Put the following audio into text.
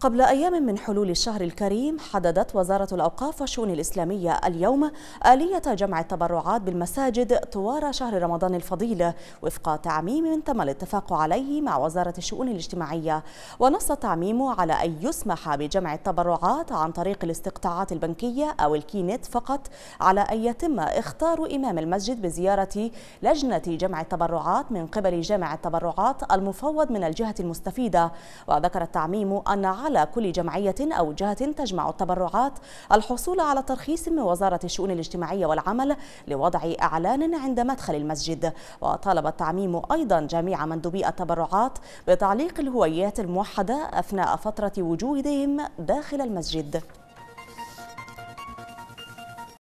قبل أيام من حلول الشهر الكريم حددت وزارة الأوقاف والشؤون الإسلامية اليوم آلية جمع التبرعات بالمساجد طوال شهر رمضان الفضيل وفق تعميم تم الاتفاق عليه مع وزارة الشؤون الاجتماعية ونص التعميم على أن يسمح بجمع التبرعات عن طريق الاستقطاعات البنكية أو الكينت فقط على أن يتم اختار إمام المسجد بزيارة لجنة جمع التبرعات من قبل جامع التبرعات المفوض من الجهة المستفيدة وذكر التعميم أن على كل جمعية أو جهة تجمع التبرعات الحصول على ترخيص من وزارة الشؤون الاجتماعية والعمل لوضع أعلان عند مدخل المسجد وطالب التعميم أيضا جميع مندوبي التبرعات بتعليق الهويات الموحدة أثناء فترة وجودهم داخل المسجد